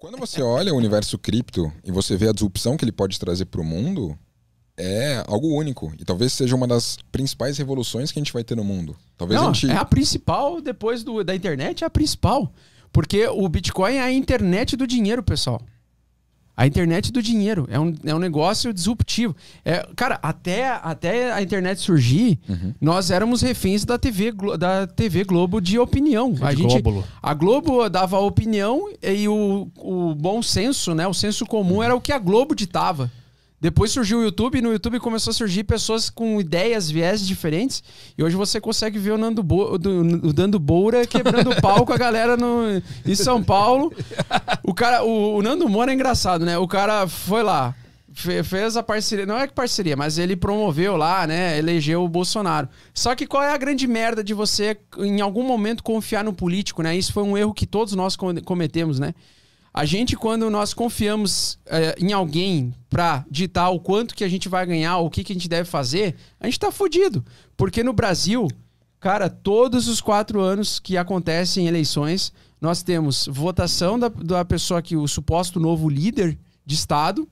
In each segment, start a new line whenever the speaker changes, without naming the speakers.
Quando você olha o universo cripto e você vê a disrupção que ele pode trazer para o mundo, é algo único. E talvez seja uma das principais revoluções que a gente vai ter no mundo. Talvez Não, a gente... É a
principal, depois do, da internet, é a principal. Porque o Bitcoin é a internet do dinheiro, pessoal. A internet do dinheiro é um, é um negócio disruptivo. É, cara, até, até a internet surgir, uhum. nós éramos reféns da TV, da TV Globo de opinião. a, gente, Globo. a Globo dava opinião e o, o bom senso, né? O senso comum era o que a Globo ditava. Depois surgiu o YouTube e no YouTube começou a surgir pessoas com ideias, viés diferentes. E hoje você consegue ver o Nando, Bo o Boura quebrando o pau com a galera no, em São Paulo. O cara, o, o Nando Moura é engraçado, né? O cara foi lá, fez a parceria, não é que parceria, mas ele promoveu lá, né? Elegeu o Bolsonaro. Só que qual é a grande merda de você, em algum momento, confiar no político, né? Isso foi um erro que todos nós cometemos, né? A gente, quando nós confiamos é, em alguém para ditar o quanto que a gente vai ganhar, o que, que a gente deve fazer, a gente está fodido. Porque no Brasil, cara, todos os quatro anos que acontecem eleições, nós temos votação da, da pessoa que o suposto novo líder de Estado,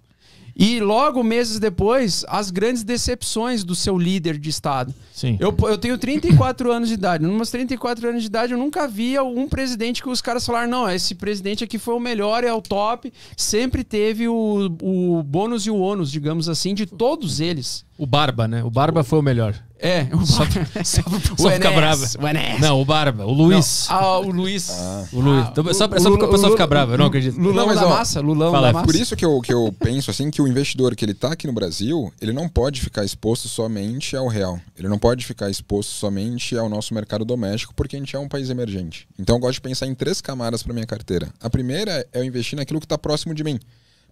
e logo, meses depois, as grandes decepções do seu líder de Estado. Sim. Eu, eu tenho 34 anos de idade. Nos 34 anos de idade, eu nunca vi um presidente que os caras falaram: não, esse presidente aqui foi o melhor, é o top. Sempre teve o, o bônus e o ônus, digamos assim, de todos eles. O Barba, né? O Barba foi o melhor. É, o Só, só, só ficar brava. Não, o Barba, o Luiz. Não. Ah, o Luiz. Ah. O Luiz. Ah, então, só, só porque o pessoal fica brava, eu não acredito. Lulão mas, da ó, massa, Lulão fala, da é massa. Por
isso que eu, que eu penso assim que o investidor que ele tá aqui no Brasil, ele não pode ficar exposto somente ao real. Ele não pode ficar exposto somente ao nosso mercado doméstico, porque a gente é um país emergente. Então eu gosto de pensar em três camadas para minha carteira. A primeira é eu investir naquilo que está próximo de mim.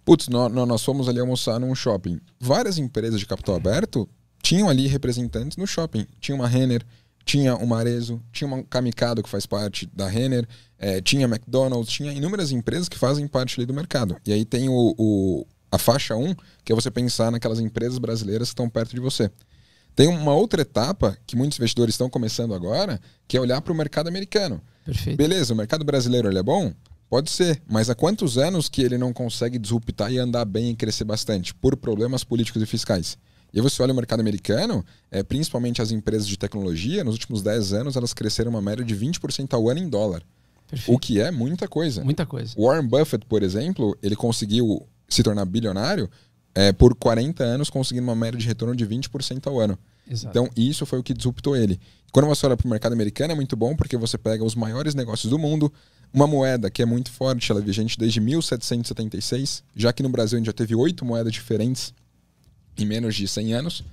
Putz, nós, nós fomos ali almoçar num shopping. Várias empresas de capital aberto tinham ali representantes no shopping. Tinha uma Renner, tinha uma Arezo, tinha uma Kamikado que faz parte da Renner, é, tinha McDonald's, tinha inúmeras empresas que fazem parte ali do mercado. E aí tem o, o a faixa 1, que é você pensar naquelas empresas brasileiras que estão perto de você. Tem uma outra etapa que muitos investidores estão começando agora, que é olhar para o mercado americano. Perfeito. Beleza, o mercado brasileiro é bom? Pode ser, mas há quantos anos que ele não consegue disruptar e andar bem e crescer bastante? Por problemas políticos e fiscais. E você olha o mercado americano, é, principalmente as empresas de tecnologia, nos últimos 10 anos elas cresceram uma média de 20% ao ano em dólar. Perfeito. O que é muita coisa. Muita coisa. Warren Buffett, por exemplo, ele conseguiu se tornar bilionário é, por 40 anos, conseguindo uma média de retorno de 20% ao ano. Exato. Então, isso foi o que disruptou ele. Quando você olha para o mercado americano, é muito bom porque você pega os maiores negócios do mundo, uma moeda que é muito forte, ela é vigente desde 1776, já que no Brasil a gente já teve oito moedas diferentes em menos de 100 anos.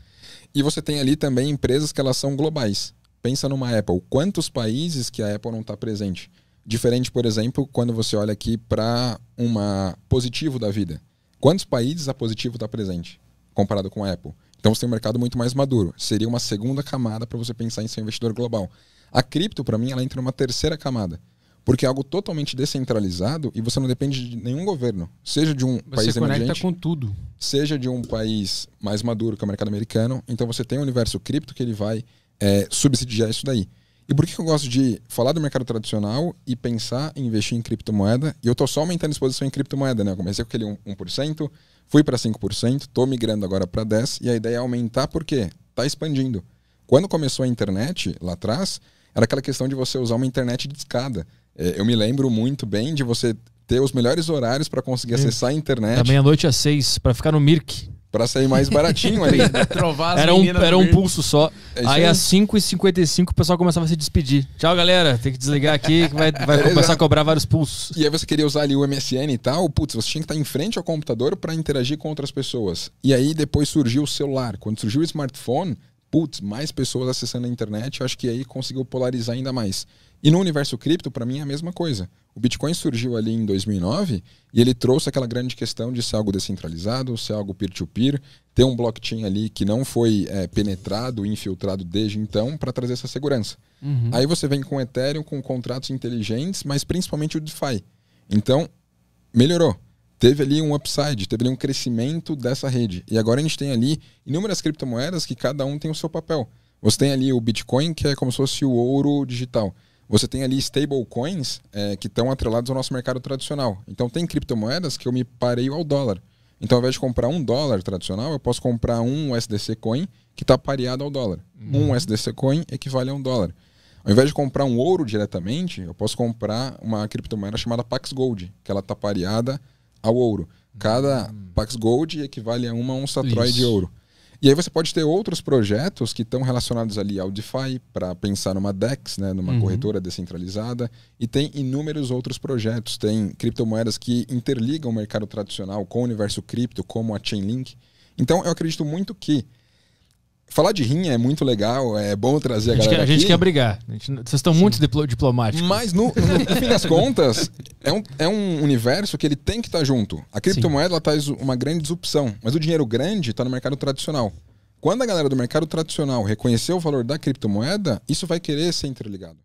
E você tem ali também empresas que elas são globais. Pensa numa Apple. Quantos países que a Apple não está presente? Diferente, por exemplo, quando você olha aqui para uma positivo da vida. Quantos países a positivo está presente comparado com a Apple? Então você tem um mercado muito mais maduro. Seria uma segunda camada para você pensar em ser um investidor global. A cripto, para mim, ela entra numa terceira camada. Porque é algo totalmente descentralizado e você não depende de nenhum governo. Seja de um você país emergente... Você conecta com tudo. Seja de um país mais maduro, que é o mercado americano. Então você tem o um universo cripto que ele vai é, subsidiar isso daí. E por que eu gosto de falar do mercado tradicional e pensar em investir em criptomoeda? E eu estou só aumentando a exposição em criptomoeda, né? Eu comecei com aquele 1%, fui para 5%, estou migrando agora para 10%, e a ideia é aumentar porque está expandindo. Quando começou a internet, lá atrás, era aquela questão de você usar uma internet de escada. É, eu me lembro muito bem de você ter os melhores horários para conseguir Sim. Hum. acessar a internet. Da
meia-noite às seis, para ficar no Mirk. Para sair mais baratinho aí. era um, era um pulso só. É aí, às 5h55 o pessoal começava a se despedir. Tchau, galera. Tem que desligar aqui que vai, vai começar a cobrar vários pulsos.
E aí você queria usar ali o MSN e tal. Putz, você tinha que estar em frente ao computador para interagir com outras pessoas. E aí depois surgiu o celular. Quando surgiu o smartphone, putz, mais pessoas acessando a internet. Acho que aí conseguiu polarizar ainda mais. E no universo cripto, para mim, é a mesma coisa. O Bitcoin surgiu ali em 2009 e ele trouxe aquela grande questão de ser algo descentralizado, ser algo peer-to-peer, -peer, ter um blockchain ali que não foi é, penetrado, infiltrado desde então para trazer essa segurança. Uhum. Aí você vem com Ethereum, com contratos inteligentes, mas principalmente o DeFi. Então, melhorou. Teve ali um upside, teve ali um crescimento dessa rede. E agora a gente tem ali inúmeras criptomoedas que cada um tem o seu papel. Você tem ali o Bitcoin, que é como se fosse o ouro digital você tem ali stablecoins é, que estão atrelados ao nosso mercado tradicional. Então tem criptomoedas que eu me pareio ao dólar. Então, ao invés de comprar um dólar tradicional, eu posso comprar um USDC Coin que está pareado ao dólar. Uhum. Um USDC Coin equivale a um dólar. Ao invés de comprar um ouro diretamente, eu posso comprar uma criptomoeda chamada Pax Gold, que ela está pareada ao ouro. Cada hum. Pax Gold equivale a uma onça Troy de ouro. E aí você pode ter outros projetos que estão relacionados ali ao DeFi, para pensar numa DEX, né, numa uhum. corretora descentralizada, e tem inúmeros outros projetos. Tem criptomoedas que interligam o mercado tradicional com o universo cripto, como a Chainlink. Então eu acredito muito que Falar de rinha é muito legal, é bom trazer a, a galera. Quer, a gente aqui, quer
brigar. Gente, vocês estão Sim. muito diplomáticos. Mas no, no fim das contas,
é um, é um universo que ele tem que estar tá junto. A criptomoeda Sim. traz tá uma grande disrupção, mas o dinheiro grande está no mercado tradicional. Quando a galera do mercado tradicional reconhecer o valor da criptomoeda, isso vai querer ser interligado.